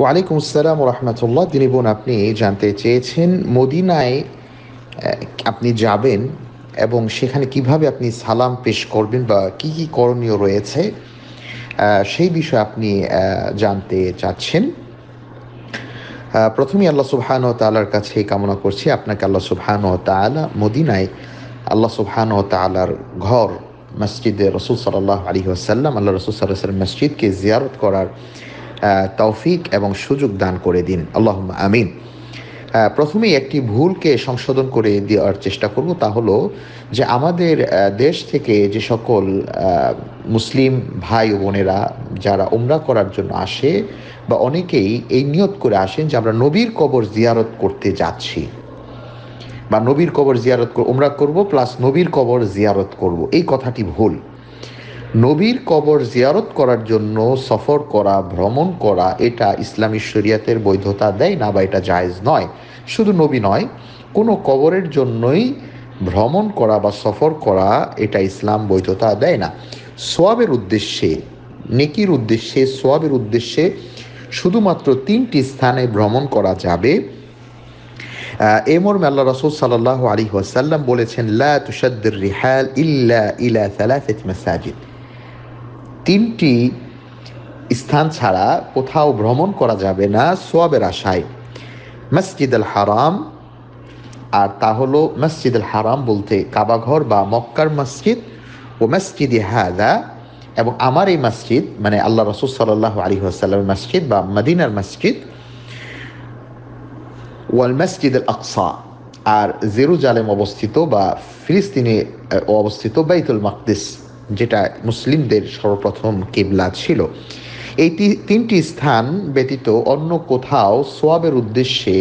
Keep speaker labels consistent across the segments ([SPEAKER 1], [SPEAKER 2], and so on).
[SPEAKER 1] ওয়ালাইকুম আসসালাম রহমতুল্লাহ তিনি বোন আপনি জানতে চেয়েছেন মদিনায় আপনি যাবেন এবং সেখানে কিভাবে আপনি সালাম পেশ করবেন বা কি কি করণীয় রয়েছে সেই বিষয়ে আপনি জানতে চাচ্ছেন প্রথমে আল্লাহ সুবহান ও তালার কাছে কামনা করছি আপনাকে আল্লাহ সুবহান ও তালা মদিনায় আল্লাহ সুবহান ও তালার ঘর মসজিদে রসুল সাল্লাহ আলী আসাল্লাম আল্লাহ রসুল সাল্লাহ মসজিদকে জিয়ারত করার তৌফিক এবং সুযোগ দান করে দিন আল্লাহ আমিন প্রথমেই একটি ভুলকে সংশোধন করে দেওয়ার চেষ্টা করব তা হলো যে আমাদের দেশ থেকে যে সকল মুসলিম ভাই বোনেরা যারা উমরা করার জন্য আসে বা অনেকেই এই নিয়ত করে আসেন যে আমরা নবীর কবর জিয়ারত করতে যাচ্ছি বা নবীর কবর জিয়ারত উমরা করব প্লাস নবীর কবর জিয়ারত করব এই কথাটি ভুল নবীর কবর জিয়ারত করার জন্য সফর করা ভ্রমণ করা এটা ইসলামী শরিয়াতের বৈধতা দেয় না বা এটা জায়েজ নয় শুধু নবী নয় কোনো কবরের জন্যই ভ্রমণ করা বা সফর করা এটা ইসলাম বৈধতা দেয় না সোয়াবের উদ্দেশ্যে নেকির উদ্দেশ্যে সোয়াবের উদ্দেশ্যে শুধুমাত্র তিনটি স্থানে ভ্রমণ করা যাবে এমর মর্মে আল্লাহ রসুল সাল্লাহ আলী ওয়াসাল্লাম বলেছেন লা তুষাদ্দির রিহাল ইল্লা ইলা সালাসেত মাসাজিদ তিনটি স্থান ছাড়া কোথাও ভ্রমণ করা যাবে না সোয়াবের আশায় মসজিদ আল হারাম আর তা হলো মসজিদ আল হারাম বলতে কাবাঘর বা মক্কার মসজিদ ও মসজিদ হাদা এবং আমার এই মসজিদ মানে আল্লাহ রসুল সাল্লাহ আলী আসাল্লামের মসজিদ বা মদিনার মসজিদ ওয়াল মসজিদ আল আকসা আর জেরুজালেম অবস্থিত বা ফিলিস্তিনে অবস্থিত বাইতুল মাকদিস যেটা মুসলিমদের সর্বপ্রথম কেবলা ছিল এই তিনটি স্থান ব্যতীত অন্য কোথাও সোয়াবের উদ্দেশ্যে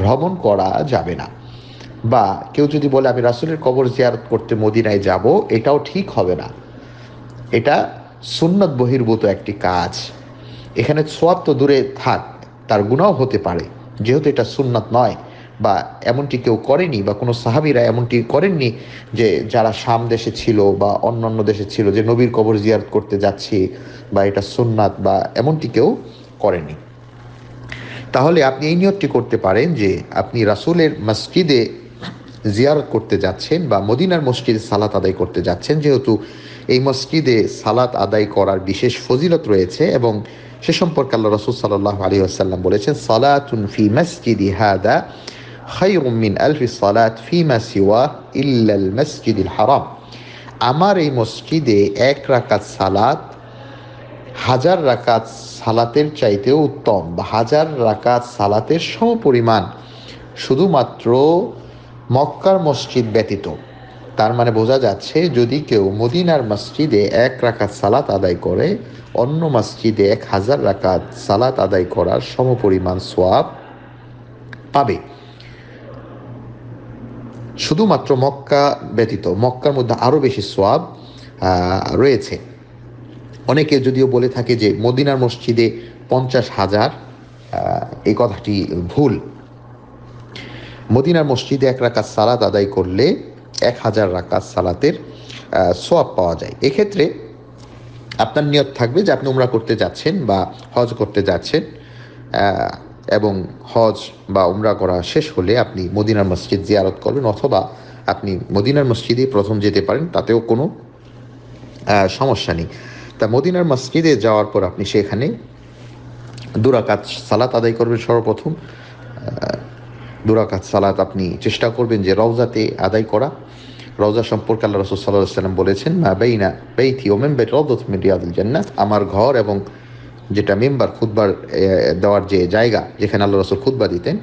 [SPEAKER 1] ভ্রমণ করা যাবে না বা কেউ যদি বলে আমি রাসুলের কবর জিয়ারত করতে মদিনায় যাব এটাও ঠিক হবে না এটা সুন্নত বহির্ভূত একটি কাজ এখানে সোয়াব তো দূরে থাক তার গুণাও হতে পারে যেহেতু এটা সুন্নত নয় বা এমনটি কেউ করেনি বা কোনো সাহাবিরা এমনটি করেননি যে যারা শাম দেশে ছিল বা অন্যান্য দেশে ছিল যে নবীর কবর জিয়ারত করতে যাচ্ছি বা এটা সুন্নাত বা এমনটি কেউ করেনি তাহলে আপনি এই নিয়তটি করতে পারেন যে আপনি রাসুলের মসজিদে জিয়ারত করতে যাচ্ছেন বা মদিনার মসজিদে সালাত আদায় করতে যাচ্ছেন যেহেতু এই মসজিদে সালাত আদায় করার বিশেষ ফজিলত রয়েছে এবং সে সম্পর্কে আল্লাহ রসুল সাল্লাহ আলী আসাল্লাম বলেছেন সালাতুন ফি মসজিদি হাদা খৈর মিন আলফি সালাত ফিমা সিওয়া ইল্লাল মসজিদ হারাম আমার এই মসজিদে এক রাকাত সালাত হাজার রাকাত সালাতের চাইতেও উত্তম বা হাজার রাকাত সালাতের সমপরিমাণ শুধুমাত্র মক্কার মসজিদ ব্যতীত তার মানে বোঝা যাচ্ছে যদি কেউ মদিনার মসজিদে এক রাকাত সালাত আদায় করে অন্য মসজিদে এক হাজার রাকাত সালাত আদায় করার সমপরিমাণ সোয়াব পাবে শুধুমাত্র মক্কা ব্যতীত মক্কার মধ্যে আরও বেশি সোয়াব রয়েছে অনেকে যদিও বলে থাকে যে মদিনার মসজিদে পঞ্চাশ হাজার এই কথাটি ভুল মদিনার মসজিদে এক রাকাত সালাত আদায় করলে এক হাজার রাকাত সালাতের সোয়াব পাওয়া যায় এক্ষেত্রে আপনার নিয়ত থাকবে যে আপনি উমরা করতে যাচ্ছেন বা হজ করতে যাচ্ছেন এবং হজ বা উমরা করা শেষ হলে আপনি মদিনার মসজিদ জিয়ারত করবেন অথবা আপনি মদিনার মসজিদে প্রথম যেতে পারেন তাতেও কোনো সমস্যা নেই তা মদিনার মসজিদে যাওয়ার পর আপনি সেখানে দুরাকাত সালাত আদায় করবেন সর্বপ্রথম দুরাকাত সালাত আপনি চেষ্টা করবেন যে রওজাতে আদায় করা রওজা সম্পর্কে আল্লাহ রসুল সাল্লাহ সাল্লাম বলেছেন মা বেইনা বেইথি ওমেন বেট রওদত মিডিয়াদুল জান্নাত আমার ঘর এবং যেটা মেম্বার খুদ্বার দেওয়ার যে জায়গা যেখানে আল্লাহ রসুল খুদ্বা দিতেন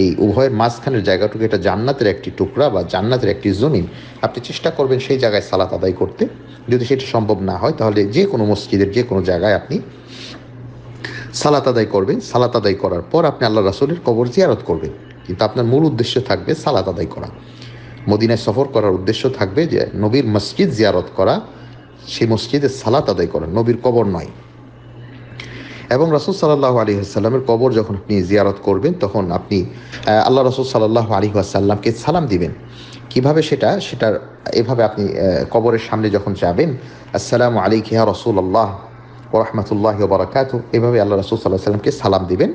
[SPEAKER 1] এই উভয়ের মাঝখানের জায়গাটুকু এটা জান্নাতের একটি টুকরা বা জান্নাতের একটি জমিন আপনি চেষ্টা করবেন সেই জায়গায় সালাত আদায় করতে যদি সেটা সম্ভব না হয় তাহলে যে কোনো মসজিদের যে কোনো জায়গায় আপনি সালাত আদায় করবেন সালাত আদায় করার পর আপনি আল্লাহ রসুলের কবর জিয়ারত করবেন কিন্তু আপনার মূল উদ্দেশ্য থাকবে সালাত আদায় করা মদিনায় সফর করার উদ্দেশ্য থাকবে যে নবীর মসজিদ জিয়ারত করা সেই মসজিদে সালাত আদায় করা নবীর কবর নয় এবং রসুল সাল্লাহ আলী আসাল্লামের কবর যখন আপনি জিয়ারত করবেন তখন আপনি আল্লাহ রসুল সাল্লাহ আলী আসাল্লামকে সালাম দিবেন কিভাবে সেটা সেটার এভাবে আপনি কবরের সামনে যখন যাবেন আসসালাম আলী খেয়া রসুল আল্লাহ রহমতুল্লাহ বারাকাত এভাবে আল্লাহ রসুল সাল্লাহ সাল্লামকে সালাম দিবেন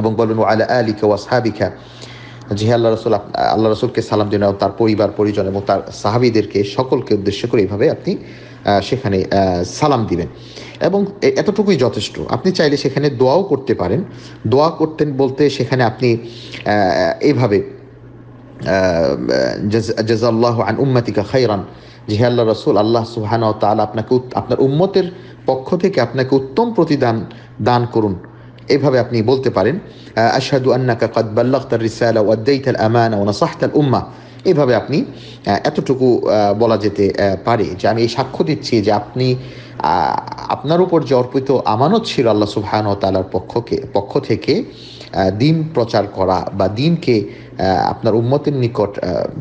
[SPEAKER 1] এবং বলবেন বলুন আলা সাহাবি খা জিহে আল্লাহ রসুল আল্লাহ রসুলকে সালাম দিন তার পরিবার পরিজন এবং তার সাহাবিদেরকে সকলকে উদ্দেশ্য করে এভাবে আপনি সেখানে সালাম দিবেন এবং এতটুকুই যথেষ্ট আপনি চাইলে সেখানে দোয়াও করতে পারেন দোয়া করতেন বলতে সেখানে আপনি এইভাবে জাজাল্লাহ আন উম্মাতিকা খাইরান জি আল্লাহ রসুল আল্লাহ সুহান তাল আপনাকে আপনার উম্মতের পক্ষ থেকে আপনাকে উত্তম প্রতিদান দান করুন এভাবে আপনি বলতে পারেন আশহাদু আন্নাকা কাদ বাল্লাগতার রিসালা ওয়াদাইতাল আমানা ওয়া নাসাহতাল উম্মা এভাবে আপনি এতটুকু বলা যেতে পারে যে আমি এই সাক্ষ্য দিচ্ছি যে আপনি আপনার উপর যে অর্পিত আমানত ছিল আল্লাহ সুবহান তালার পক্ষকে পক্ষ থেকে দিন প্রচার করা বা দিনকে আপনার উন্মতির নিকট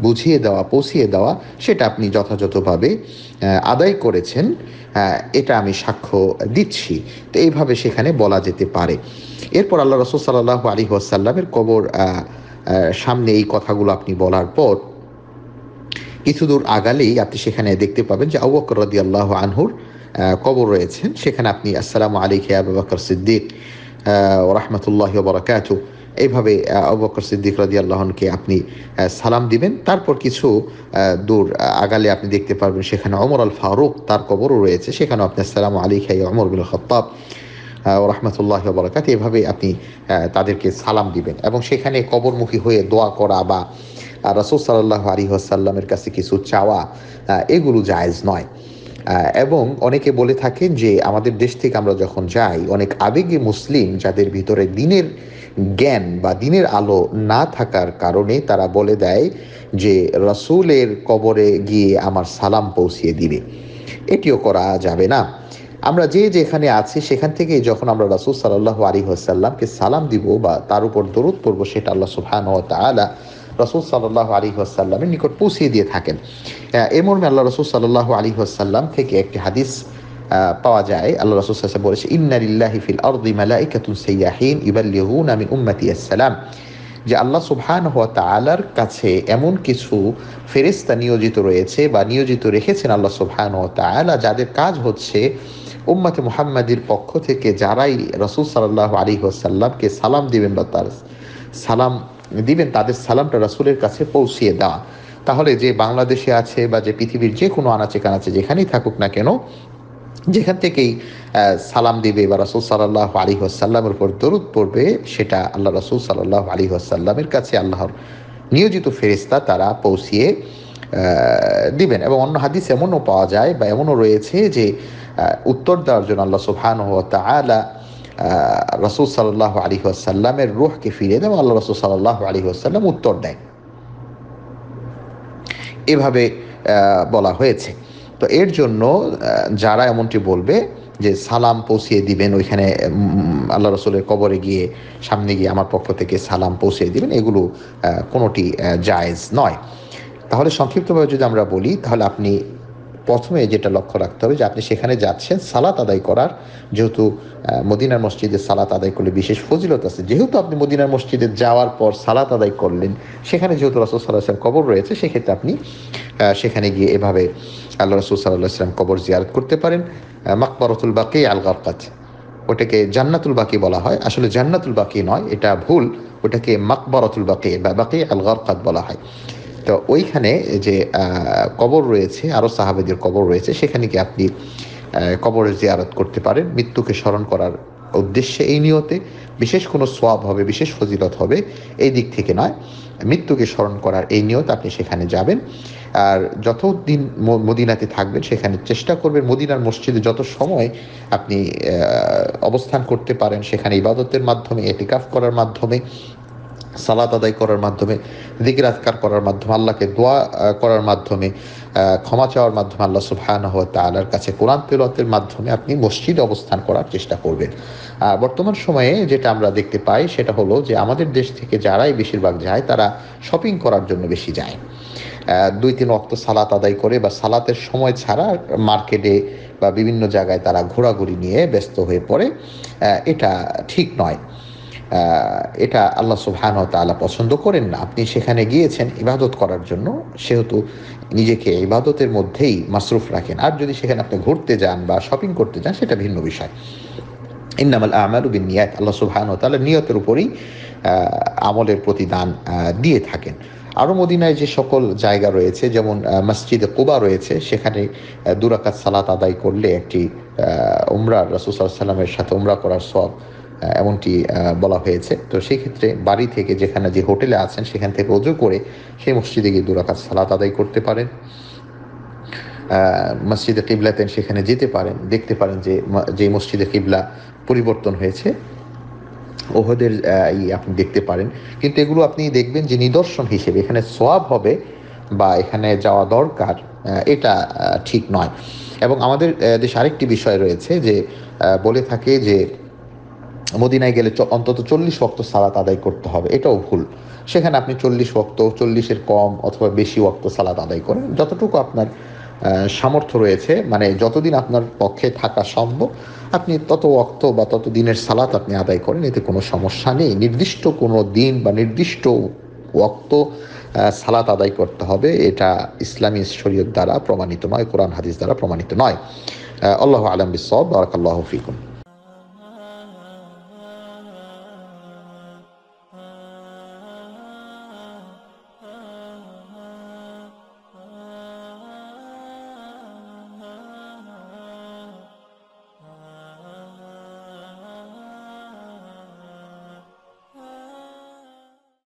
[SPEAKER 1] বুঝিয়ে দেওয়া পৌঁছিয়ে দেওয়া সেটা আপনি যথাযথভাবে আদায় করেছেন এটা আমি সাক্ষ্য দিচ্ছি তো এইভাবে সেখানে বলা যেতে পারে এরপর আল্লাহ রসুল সাল্লাহ আলী ওয়াসাল্লামের কবর সামনে এই কথাগুলো আপনি বলার পর কিছু দূর আগালেই আপনি সেখানে দেখতে পাবেন যে আবুবকর রদি আল্লাহ আনহুর কবর রয়েছেন সেখানে আপনি আসসালামু আলিকে আবু বকর সিদ্দিক রহমতুল্লাহ বরাকাত এইভাবে অবকর সিদ্দিক রদি আল্লাহনকে আপনি সালাম দিবেন তারপর কিছু দূর আগালে আপনি দেখতে পারবেন সেখানে অমর আল ফারুক তার কবরও রয়েছে সেখানেও আপনি আসসালামু আলী খাই অমর বিল খত্তাব রহমতুল্লাহ বরাকাত এভাবে আপনি তাদেরকে সালাম দিবেন এবং সেখানে কবরমুখী হয়ে দোয়া করা বা আর রাসুল সাল্লাহ আলী আসাল্লামের কাছে কিছু চাওয়া এগুলো জায়েজ নয় এবং অনেকে বলে থাকেন যে আমাদের দেশ থেকে আমরা যখন যাই অনেক আবেগে মুসলিম যাদের ভিতরে দিনের জ্ঞান বা দিনের আলো না থাকার কারণে তারা বলে দেয় যে রসুলের কবরে গিয়ে আমার সালাম পৌঁছিয়ে দিবে এটিও করা যাবে না আমরা যে যেখানে আছি সেখান থেকে যখন আমরা রাসুল সাল্লাহ আলী হাসাল্লামকে সালাম দিব বা তার উপর দরুদ পড়বো সেটা আল্লাহ সুহান ও তালা রসুল সাল্লাহ আলী আসাল্লামের নিকট পৌঁছিয়ে দিয়ে থাকেন এ মর্মে আল্লাহ রসুল সাল্লাহ আলী আসাল্লাম থেকে একটি হাদিস পাওয়া যায় আল্লাহ রসুল সাল্লাম বলেছে ইন্নারিল্লাহি ফিল আরদি মালাইকাতুন সাইয়াহিন ইবাল্লিহুন আমি উম্মতি আসসালাম যে আল্লাহ সুবহান হওয়া তালার কাছে এমন কিছু ফেরেস্তা নিয়োজিত রয়েছে বা নিয়োজিত রেখেছেন আল্লাহ সুবহান হওয়া তালা যাদের কাজ হচ্ছে উম্মাতে মুহাম্মাদির পক্ষ থেকে যারাই রসুল সাল্লাহ আলী সাল্লামকে সালাম দিবেন বা তার সালাম দিবেন তাদের সালামটা রাসুলের কাছে পৌঁছিয়ে দেওয়া তাহলে যে বাংলাদেশে আছে বা যে পৃথিবীর যে কোনো আনাচে কানাচে যেখানেই থাকুক না কেন যেখান থেকেই সালাম দিবে বা রাসুল সাল্লাহ আলী হাসাল্লামের উপর দরুদ পড়বে সেটা আল্লাহ রাসুল সাল্লাহ আলী হাসাল্লামের কাছে আল্লাহর নিয়োজিত ফেরিস্তা তারা পৌঁছিয়ে দিবেন এবং অন্য হাদিস এমনও পাওয়া যায় বা এমনও রয়েছে যে উত্তর দেওয়ার জন্য আল্লাহ সুবহান হওয়া আলা রসুল সাল্লাহ আলী আসাল্লামের রুহকে ফিরে দেন আল্লাহ রসুল সাল্লাহ আলী আসাল্লাম উত্তর দেন এভাবে বলা হয়েছে তো এর জন্য যারা এমনটি বলবে যে সালাম পৌঁছিয়ে দিবেন ওইখানে আল্লাহ রসুলের কবরে গিয়ে সামনে গিয়ে আমার পক্ষ থেকে সালাম পৌঁছিয়ে দিবেন এগুলো কোনোটি জায়েজ নয় তাহলে সংক্ষিপ্তভাবে যদি আমরা বলি তাহলে আপনি প্রথমে যেটা লক্ষ্য রাখতে হবে যে আপনি সেখানে যাচ্ছেন সালাত আদায় করার যেহেতু মদিনার মসজিদে সালাত আদায় করলে বিশেষ ফজিলত আছে যেহেতু আপনি মদিনার মসজিদে যাওয়ার পর সালাত আদায় করলেন সেখানে যেহেতু রাসুল সাল্লাহ কবর রয়েছে সেক্ষেত্রে আপনি সেখানে গিয়ে এভাবে আল্লাহ রসুল সাল্লাহ সাল্লাম কবর জিয়ারত করতে পারেন মাকবরতুল বাকি আল গারকাত ওটাকে জান্নাতুল বাকি বলা হয় আসলে জান্নাতুল বাকি নয় এটা ভুল ওটাকে মাকবরতুল বাকি বা বাকি আল গারকাত বলা হয় তো ওইখানে যে কবর রয়েছে আরও সাহাবেদের কবর রয়েছে সেখানে কি আপনি কবর জিয়ারত করতে পারেন মৃত্যুকে স্মরণ করার উদ্দেশ্যে এই নিয়তে বিশেষ কোনো সোয়াব হবে বিশেষ ফজিলত হবে এই দিক থেকে নয় মৃত্যুকে স্মরণ করার এই নিয়ত আপনি সেখানে যাবেন আর যতদিন মদিনাতে থাকবেন সেখানে চেষ্টা করবেন মদিনার মসজিদে যত সময় আপনি অবস্থান করতে পারেন সেখানে ইবাদতের মাধ্যমে এটিকাফ করার মাধ্যমে সালাত আদায় করার মাধ্যমে দিকের আজকার করার মাধ্যমে আল্লাহকে দোয়া করার মাধ্যমে ক্ষমা চাওয়ার মাধ্যমে আল্লাহ সুবহান হওয়া তালার কাছে কোরআন তেলতের মাধ্যমে আপনি মসজিদ অবস্থান করার চেষ্টা করবেন আর বর্তমান সময়ে যেটা আমরা দেখতে পাই সেটা হলো যে আমাদের দেশ থেকে যারাই বেশিরভাগ যায় তারা শপিং করার জন্য বেশি যায় দুই তিন অক্ত সালাত আদায় করে বা সালাতের সময় ছাড়া মার্কেটে বা বিভিন্ন জায়গায় তারা ঘোরাঘুরি নিয়ে ব্যস্ত হয়ে পড়ে এটা ঠিক নয় এটা আল্লাহ সুবহান তালা পছন্দ করেন না আপনি সেখানে গিয়েছেন ইবাদত করার জন্য সেহেতু নিজেকে ইবাদতের মধ্যেই মাসরুফ রাখেন আর যদি সেখানে আপনি ঘুরতে যান বা শপিং করতে যান সেটা ভিন্ন বিষয় ইন্নামাল আমার উদ্দিন নিয়াত আল্লাহ সুবহান তালা নিয়তের উপরেই আমলের প্রতিদান দিয়ে থাকেন আরও মদিনায় যে সকল জায়গা রয়েছে যেমন মসজিদে কুবা রয়েছে সেখানে দুরাকাত সালাত আদায় করলে একটি উমরা রসুল সাল্লামের সাথে উমরা করার সব এমনটি বলা হয়েছে তো সেক্ষেত্রে বাড়ি থেকে যেখানে যে হোটেলে আছেন সেখান থেকে অজু করে সেই মসজিদে গিয়ে দুরাকাত সালাত আদায় করতে পারেন মসজিদে কিবলাতেন সেখানে যেতে পারেন দেখতে পারেন যে যে মসজিদে কিবলা পরিবর্তন হয়েছে ওহদের ই আপনি দেখতে পারেন কিন্তু এগুলো আপনি দেখবেন যে নিদর্শন হিসেবে এখানে সোয়াব হবে বা এখানে যাওয়া দরকার এটা ঠিক নয় এবং আমাদের দেশে আরেকটি বিষয় রয়েছে যে বলে থাকে যে মদিনায় গেলে অন্তত চল্লিশ ওক্ত সালাত আদায় করতে হবে এটাও ভুল সেখানে আপনি চল্লিশ ওয়াক্ত চল্লিশের কম অথবা বেশি ওক্ত সালাত আদায় করেন যতটুকু আপনার সামর্থ্য রয়েছে মানে যতদিন আপনার পক্ষে থাকা সম্ভব আপনি তত অক্ত বা তত দিনের সালাত আপনি আদায় করেন এতে কোনো সমস্যা নেই নির্দিষ্ট কোনো দিন বা নির্দিষ্ট অক্ত সালাত আদায় করতে হবে এটা ইসলামী শরীয়ত দ্বারা প্রমাণিত নয় কোরআন হাদিস দ্বারা প্রমাণিত নয় আল্লাহ আলম বিসব বারাকাল্লাহ ফিকুম